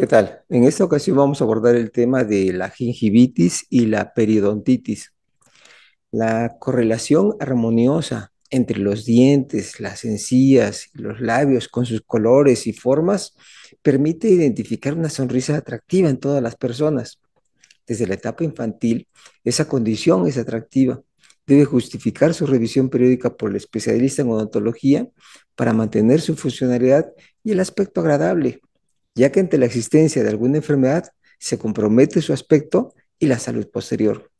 ¿Qué tal? En esta ocasión vamos a abordar el tema de la gingivitis y la periodontitis. La correlación armoniosa entre los dientes, las encías y los labios con sus colores y formas permite identificar una sonrisa atractiva en todas las personas. Desde la etapa infantil, esa condición es atractiva. Debe justificar su revisión periódica por el especialista en odontología para mantener su funcionalidad y el aspecto agradable ya que ante la existencia de alguna enfermedad se compromete su aspecto y la salud posterior.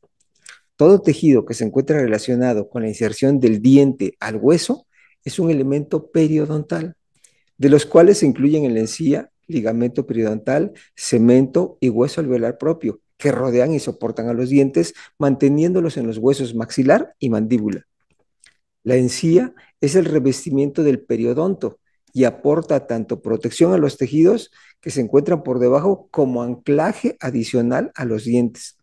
Todo tejido que se encuentra relacionado con la inserción del diente al hueso es un elemento periodontal, de los cuales se incluyen el la encía, ligamento periodontal, cemento y hueso alveolar propio, que rodean y soportan a los dientes, manteniéndolos en los huesos maxilar y mandíbula. La encía es el revestimiento del periodonto, y aporta tanto protección a los tejidos que se encuentran por debajo como anclaje adicional a los dientes.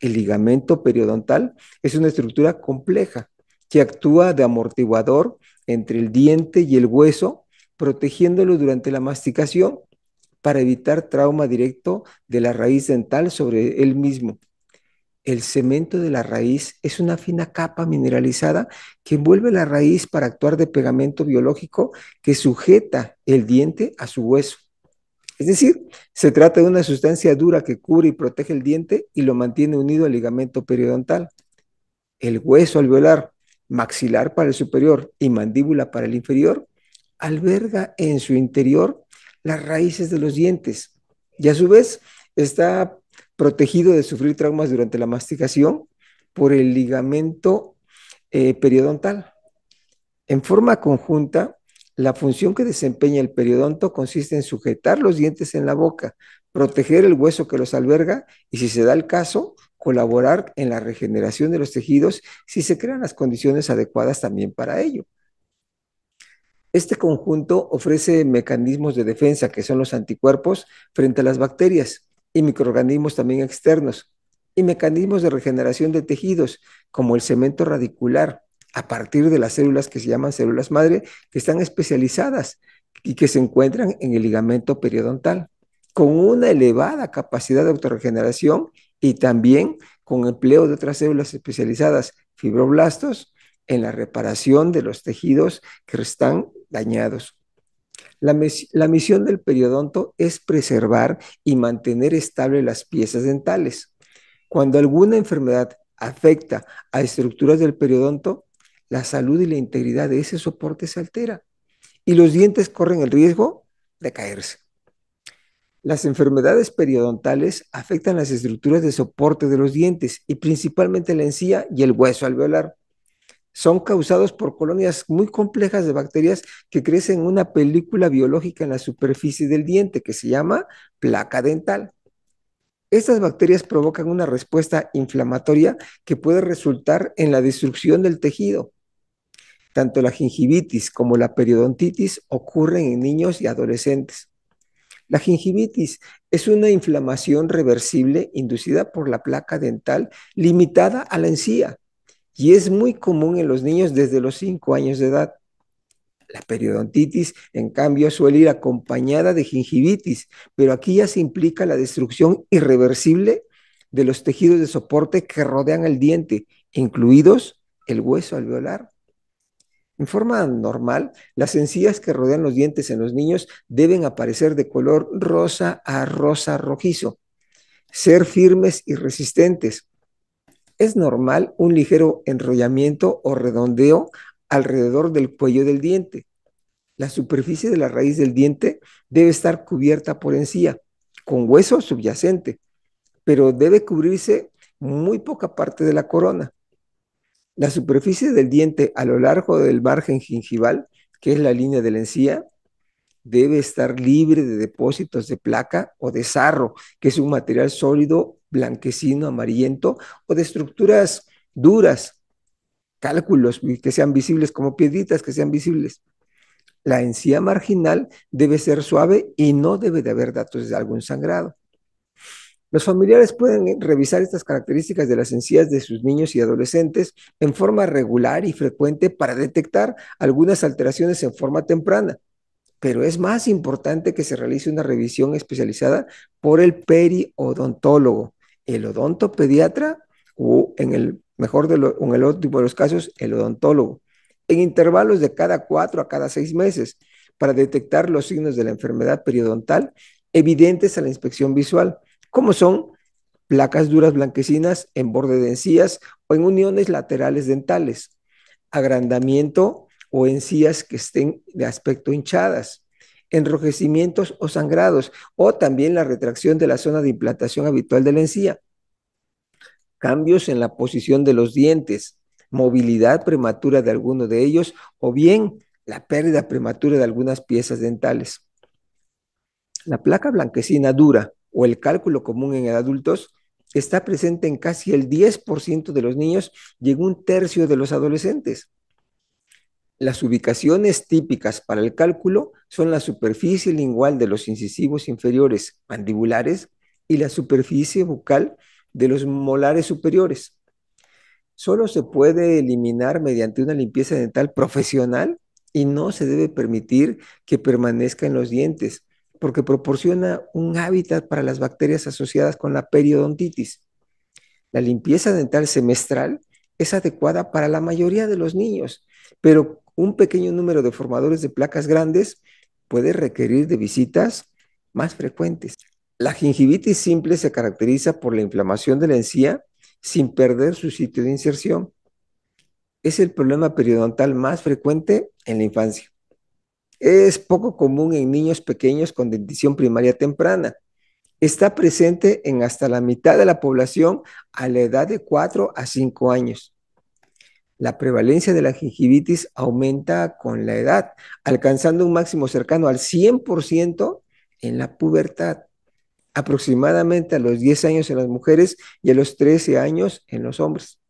El ligamento periodontal es una estructura compleja que actúa de amortiguador entre el diente y el hueso, protegiéndolo durante la masticación para evitar trauma directo de la raíz dental sobre él mismo el cemento de la raíz es una fina capa mineralizada que envuelve la raíz para actuar de pegamento biológico que sujeta el diente a su hueso. Es decir, se trata de una sustancia dura que cubre y protege el diente y lo mantiene unido al ligamento periodontal. El hueso alveolar, maxilar para el superior y mandíbula para el inferior, alberga en su interior las raíces de los dientes y a su vez está protegido de sufrir traumas durante la masticación por el ligamento eh, periodontal. En forma conjunta, la función que desempeña el periodonto consiste en sujetar los dientes en la boca, proteger el hueso que los alberga y, si se da el caso, colaborar en la regeneración de los tejidos si se crean las condiciones adecuadas también para ello. Este conjunto ofrece mecanismos de defensa que son los anticuerpos frente a las bacterias, y microorganismos también externos y mecanismos de regeneración de tejidos como el cemento radicular a partir de las células que se llaman células madre que están especializadas y que se encuentran en el ligamento periodontal con una elevada capacidad de autorregeneración y también con empleo de otras células especializadas, fibroblastos, en la reparación de los tejidos que están dañados la, misión del periodonto es preservar y mantener estable las piezas dentales. Cuando alguna enfermedad afecta a estructuras del periodonto, la salud y la integridad de ese soporte se altera y los dientes corren el riesgo de caerse. Las enfermedades periodontales afectan las estructuras de soporte de los dientes y principalmente la encía y el hueso alveolar son causados por colonias muy complejas de bacterias que crecen en una película biológica en la superficie del diente que se llama placa dental. Estas bacterias provocan una respuesta inflamatoria que puede resultar en la destrucción del tejido. Tanto la gingivitis como la periodontitis ocurren en niños y adolescentes. La gingivitis es una inflamación reversible inducida por la placa dental limitada a la encía y es muy común en los niños desde los 5 años de edad. La periodontitis, en cambio, suele ir acompañada de gingivitis, pero aquí ya se implica la destrucción irreversible de los tejidos de soporte que rodean el diente, incluidos el hueso alveolar. En forma normal, las encías que rodean los dientes en los niños deben aparecer de color rosa a rosa rojizo, ser firmes y resistentes es normal un ligero enrollamiento o redondeo alrededor del cuello del diente. La superficie de la raíz del diente debe estar cubierta por encía, con hueso subyacente, pero debe cubrirse muy poca parte de la corona. La superficie del diente a lo largo del margen gingival, que es la línea de la encía, debe estar libre de depósitos de placa o de sarro, que es un material sólido blanquecino, amarillento, o de estructuras duras, cálculos que sean visibles como piedritas que sean visibles. La encía marginal debe ser suave y no debe de haber datos de algún sangrado. Los familiares pueden revisar estas características de las encías de sus niños y adolescentes en forma regular y frecuente para detectar algunas alteraciones en forma temprana, pero es más importante que se realice una revisión especializada por el periodontólogo el odontopediatra o en el mejor de el de los casos, el odontólogo, en intervalos de cada cuatro a cada seis meses para detectar los signos de la enfermedad periodontal evidentes a la inspección visual, como son placas duras blanquecinas en borde de encías o en uniones laterales dentales, agrandamiento o encías que estén de aspecto hinchadas, enrojecimientos o sangrados, o también la retracción de la zona de implantación habitual de la encía, cambios en la posición de los dientes, movilidad prematura de alguno de ellos, o bien la pérdida prematura de algunas piezas dentales. La placa blanquecina dura o el cálculo común en adultos está presente en casi el 10% de los niños y en un tercio de los adolescentes. Las ubicaciones típicas para el cálculo son la superficie lingual de los incisivos inferiores mandibulares y la superficie bucal de los molares superiores. Solo se puede eliminar mediante una limpieza dental profesional y no se debe permitir que permanezca en los dientes porque proporciona un hábitat para las bacterias asociadas con la periodontitis. La limpieza dental semestral es adecuada para la mayoría de los niños, pero un pequeño número de formadores de placas grandes puede requerir de visitas más frecuentes. La gingivitis simple se caracteriza por la inflamación de la encía sin perder su sitio de inserción. Es el problema periodontal más frecuente en la infancia. Es poco común en niños pequeños con dentición primaria temprana. Está presente en hasta la mitad de la población a la edad de 4 a 5 años la prevalencia de la gingivitis aumenta con la edad, alcanzando un máximo cercano al 100% en la pubertad, aproximadamente a los 10 años en las mujeres y a los 13 años en los hombres.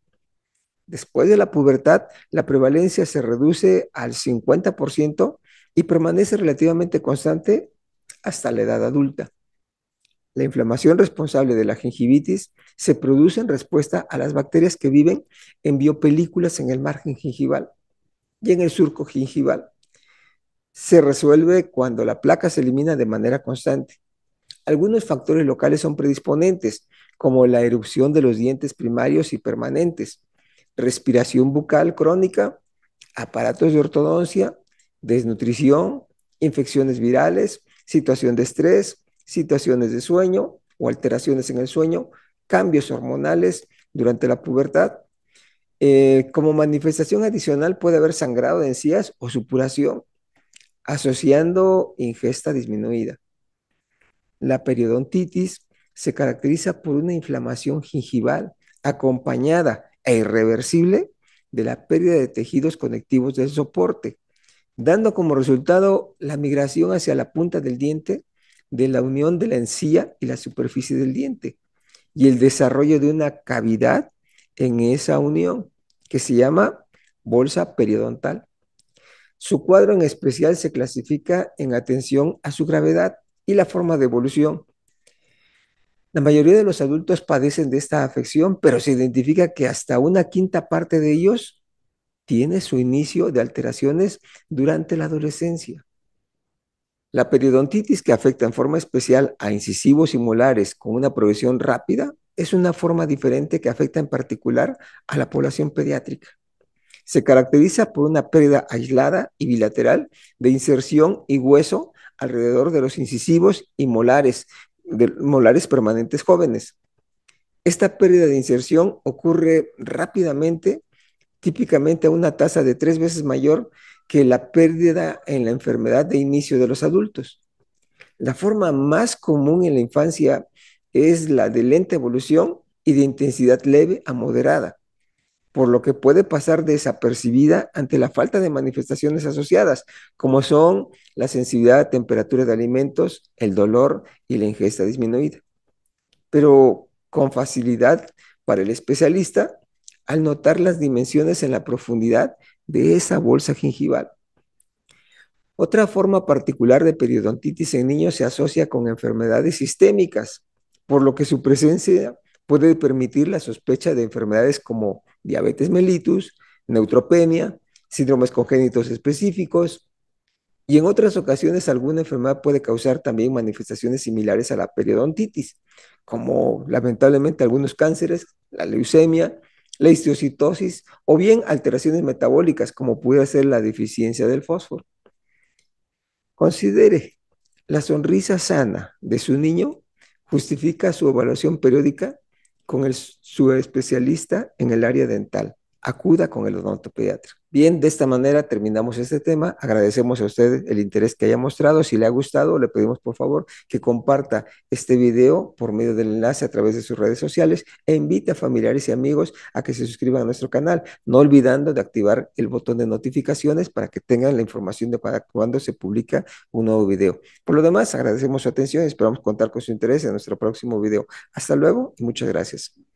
Después de la pubertad, la prevalencia se reduce al 50% y permanece relativamente constante hasta la edad adulta. La inflamación responsable de la gingivitis se produce en respuesta a las bacterias que viven en biopelículas en el margen gingival y en el surco gingival. Se resuelve cuando la placa se elimina de manera constante. Algunos factores locales son predisponentes, como la erupción de los dientes primarios y permanentes, respiración bucal crónica, aparatos de ortodoncia, desnutrición, infecciones virales, situación de estrés, situaciones de sueño o alteraciones en el sueño, cambios hormonales durante la pubertad. Eh, como manifestación adicional puede haber sangrado de encías o supuración, asociando ingesta disminuida. La periodontitis se caracteriza por una inflamación gingival acompañada e irreversible de la pérdida de tejidos conectivos del soporte, dando como resultado la migración hacia la punta del diente de la unión de la encía y la superficie del diente y el desarrollo de una cavidad en esa unión que se llama bolsa periodontal. Su cuadro en especial se clasifica en atención a su gravedad y la forma de evolución. La mayoría de los adultos padecen de esta afección, pero se identifica que hasta una quinta parte de ellos tiene su inicio de alteraciones durante la adolescencia. La periodontitis que afecta en forma especial a incisivos y molares con una progresión rápida es una forma diferente que afecta en particular a la población pediátrica. Se caracteriza por una pérdida aislada y bilateral de inserción y hueso alrededor de los incisivos y molares, de, molares permanentes jóvenes. Esta pérdida de inserción ocurre rápidamente, típicamente a una tasa de tres veces mayor que la pérdida en la enfermedad de inicio de los adultos. La forma más común en la infancia es la de lenta evolución y de intensidad leve a moderada, por lo que puede pasar desapercibida ante la falta de manifestaciones asociadas, como son la sensibilidad a temperatura de alimentos, el dolor y la ingesta disminuida. Pero con facilidad para el especialista, al notar las dimensiones en la profundidad de esa bolsa gingival. Otra forma particular de periodontitis en niños se asocia con enfermedades sistémicas, por lo que su presencia puede permitir la sospecha de enfermedades como diabetes mellitus, neutropenia, síndromes congénitos específicos, y en otras ocasiones alguna enfermedad puede causar también manifestaciones similares a la periodontitis, como lamentablemente algunos cánceres, la leucemia, la histiocitosis o bien alteraciones metabólicas como puede ser la deficiencia del fósforo. Considere, la sonrisa sana de su niño justifica su evaluación periódica con el, su especialista en el área dental. Acuda con el odontopediatra. Bien, de esta manera terminamos este tema. Agradecemos a usted el interés que haya mostrado. Si le ha gustado, le pedimos por favor que comparta este video por medio del enlace a través de sus redes sociales e invite a familiares y amigos a que se suscriban a nuestro canal, no olvidando de activar el botón de notificaciones para que tengan la información de para cuando se publica un nuevo video. Por lo demás, agradecemos su atención y esperamos contar con su interés en nuestro próximo video. Hasta luego y muchas gracias.